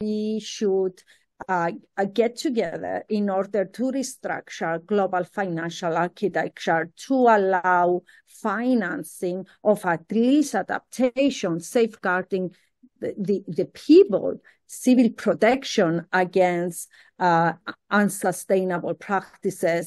we should uh, uh, get together in order to restructure global financial architecture to allow financing of at least adaptation, safeguarding the, the, the people, civil protection against uh, unsustainable practices